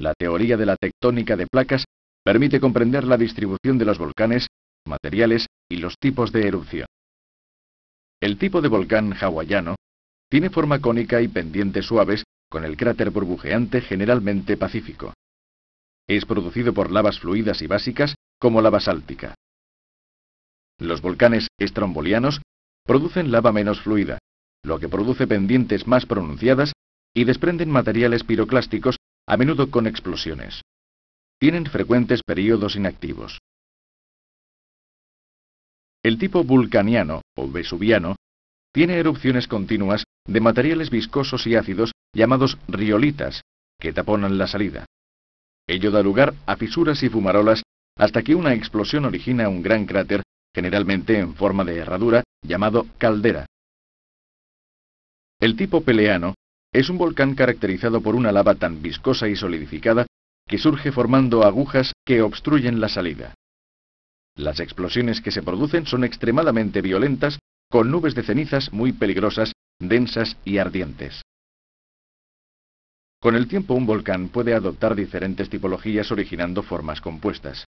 la teoría de la tectónica de placas permite comprender la distribución de los volcanes, materiales y los tipos de erupción. El tipo de volcán hawaiano tiene forma cónica y pendientes suaves, con el cráter burbujeante generalmente pacífico. Es producido por lavas fluidas y básicas, como la basáltica. Los volcanes estrombolianos producen lava menos fluida, lo que produce pendientes más pronunciadas y desprenden materiales piroclásticos a menudo con explosiones. Tienen frecuentes periodos inactivos. El tipo vulcaniano o vesuviano tiene erupciones continuas de materiales viscosos y ácidos llamados riolitas, que taponan la salida. Ello da lugar a fisuras y fumarolas hasta que una explosión origina un gran cráter, generalmente en forma de herradura, llamado caldera. El tipo peleano es un volcán caracterizado por una lava tan viscosa y solidificada que surge formando agujas que obstruyen la salida. Las explosiones que se producen son extremadamente violentas, con nubes de cenizas muy peligrosas, densas y ardientes. Con el tiempo un volcán puede adoptar diferentes tipologías originando formas compuestas.